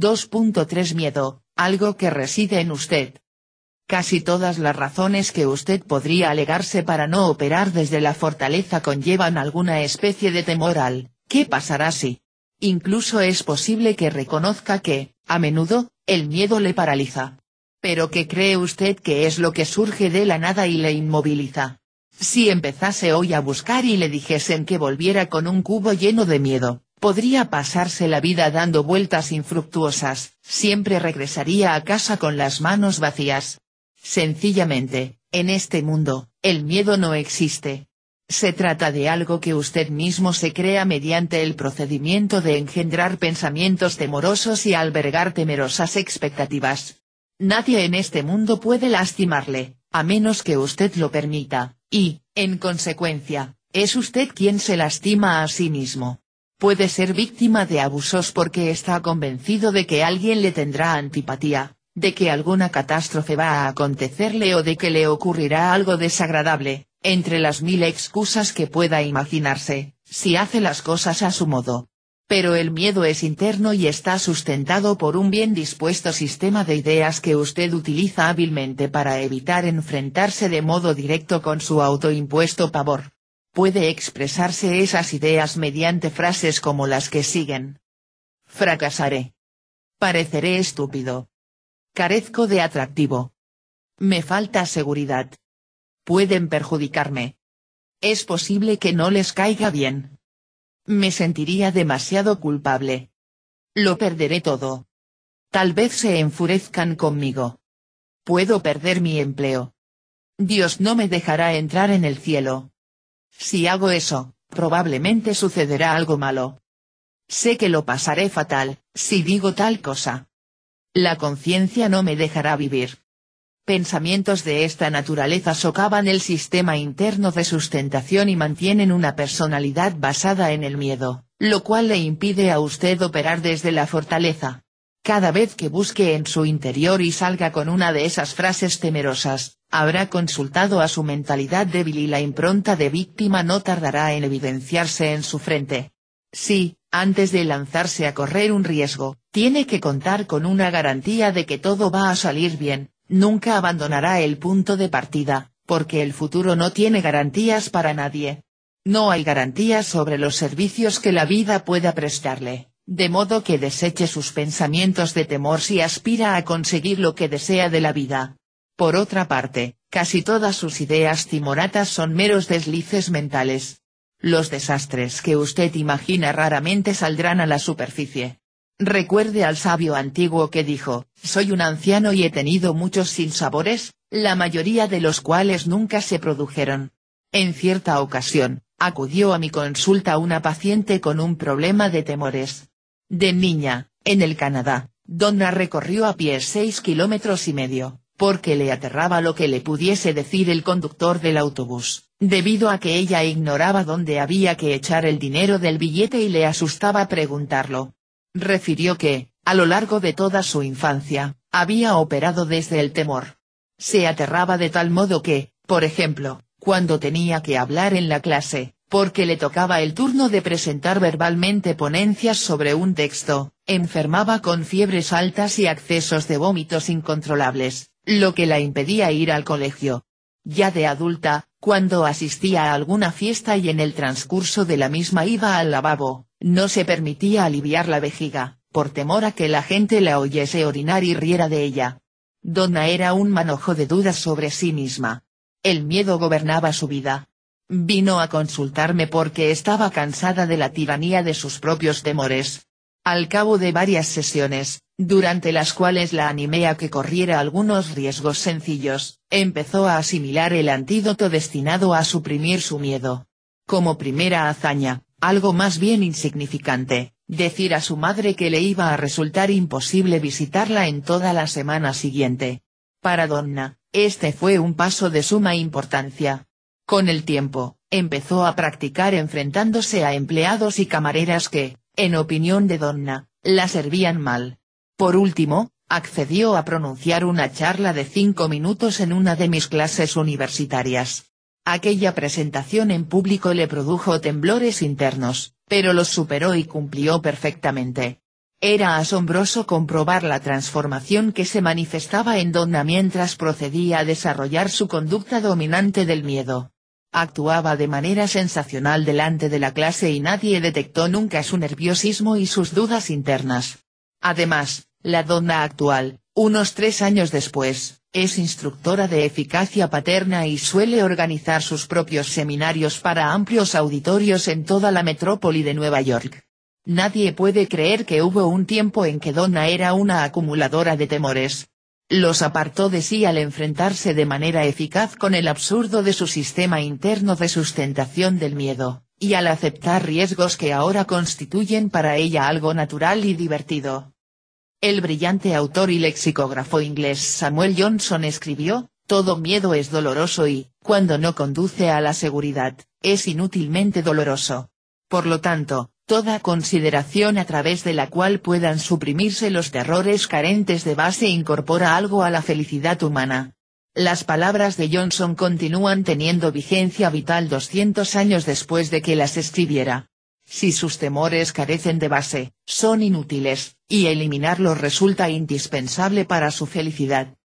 2.3 Miedo, algo que reside en usted. Casi todas las razones que usted podría alegarse para no operar desde la fortaleza conllevan alguna especie de temor al, ¿qué pasará si? Incluso es posible que reconozca que, a menudo, el miedo le paraliza. Pero ¿qué cree usted que es lo que surge de la nada y le inmoviliza? Si empezase hoy a buscar y le dijesen que volviera con un cubo lleno de miedo, Podría pasarse la vida dando vueltas infructuosas, siempre regresaría a casa con las manos vacías. Sencillamente, en este mundo, el miedo no existe. Se trata de algo que usted mismo se crea mediante el procedimiento de engendrar pensamientos temorosos y albergar temerosas expectativas. Nadie en este mundo puede lastimarle, a menos que usted lo permita, y, en consecuencia, es usted quien se lastima a sí mismo puede ser víctima de abusos porque está convencido de que alguien le tendrá antipatía, de que alguna catástrofe va a acontecerle o de que le ocurrirá algo desagradable, entre las mil excusas que pueda imaginarse, si hace las cosas a su modo. Pero el miedo es interno y está sustentado por un bien dispuesto sistema de ideas que usted utiliza hábilmente para evitar enfrentarse de modo directo con su autoimpuesto pavor puede expresarse esas ideas mediante frases como las que siguen. Fracasaré. Pareceré estúpido. Carezco de atractivo. Me falta seguridad. Pueden perjudicarme. Es posible que no les caiga bien. Me sentiría demasiado culpable. Lo perderé todo. Tal vez se enfurezcan conmigo. Puedo perder mi empleo. Dios no me dejará entrar en el cielo. Si hago eso, probablemente sucederá algo malo. Sé que lo pasaré fatal, si digo tal cosa. La conciencia no me dejará vivir. Pensamientos de esta naturaleza socavan el sistema interno de sustentación y mantienen una personalidad basada en el miedo, lo cual le impide a usted operar desde la fortaleza. Cada vez que busque en su interior y salga con una de esas frases temerosas, habrá consultado a su mentalidad débil y la impronta de víctima no tardará en evidenciarse en su frente. Sí, antes de lanzarse a correr un riesgo, tiene que contar con una garantía de que todo va a salir bien, nunca abandonará el punto de partida, porque el futuro no tiene garantías para nadie. No hay garantías sobre los servicios que la vida pueda prestarle de modo que deseche sus pensamientos de temor si aspira a conseguir lo que desea de la vida. Por otra parte, casi todas sus ideas timoratas son meros deslices mentales. Los desastres que usted imagina raramente saldrán a la superficie. Recuerde al sabio antiguo que dijo, soy un anciano y he tenido muchos sinsabores, la mayoría de los cuales nunca se produjeron. En cierta ocasión, acudió a mi consulta una paciente con un problema de temores. De niña, en el Canadá, Donna recorrió a pie seis kilómetros y medio, porque le aterraba lo que le pudiese decir el conductor del autobús, debido a que ella ignoraba dónde había que echar el dinero del billete y le asustaba preguntarlo. Refirió que, a lo largo de toda su infancia, había operado desde el temor. Se aterraba de tal modo que, por ejemplo, cuando tenía que hablar en la clase, porque le tocaba el turno de presentar verbalmente ponencias sobre un texto, enfermaba con fiebres altas y accesos de vómitos incontrolables, lo que la impedía ir al colegio. Ya de adulta, cuando asistía a alguna fiesta y en el transcurso de la misma iba al lavabo, no se permitía aliviar la vejiga, por temor a que la gente la oyese orinar y riera de ella. Donna era un manojo de dudas sobre sí misma. El miedo gobernaba su vida, Vino a consultarme porque estaba cansada de la tiranía de sus propios temores. Al cabo de varias sesiones, durante las cuales la animé a que corriera algunos riesgos sencillos, empezó a asimilar el antídoto destinado a suprimir su miedo. Como primera hazaña, algo más bien insignificante, decir a su madre que le iba a resultar imposible visitarla en toda la semana siguiente. Para Donna, este fue un paso de suma importancia, con el tiempo, empezó a practicar enfrentándose a empleados y camareras que, en opinión de Donna, la servían mal. Por último, accedió a pronunciar una charla de cinco minutos en una de mis clases universitarias. Aquella presentación en público le produjo temblores internos, pero los superó y cumplió perfectamente. Era asombroso comprobar la transformación que se manifestaba en Donna mientras procedía a desarrollar su conducta dominante del miedo. Actuaba de manera sensacional delante de la clase y nadie detectó nunca su nerviosismo y sus dudas internas. Además, la donna actual, unos tres años después, es instructora de eficacia paterna y suele organizar sus propios seminarios para amplios auditorios en toda la metrópoli de Nueva York. Nadie puede creer que hubo un tiempo en que Donna era una acumuladora de temores, los apartó de sí al enfrentarse de manera eficaz con el absurdo de su sistema interno de sustentación del miedo, y al aceptar riesgos que ahora constituyen para ella algo natural y divertido. El brillante autor y lexicógrafo inglés Samuel Johnson escribió, todo miedo es doloroso y, cuando no conduce a la seguridad, es inútilmente doloroso. Por lo tanto, toda consideración a través de la cual puedan suprimirse los terrores carentes de base incorpora algo a la felicidad humana. Las palabras de Johnson continúan teniendo vigencia vital 200 años después de que las escribiera. Si sus temores carecen de base, son inútiles, y eliminarlos resulta indispensable para su felicidad.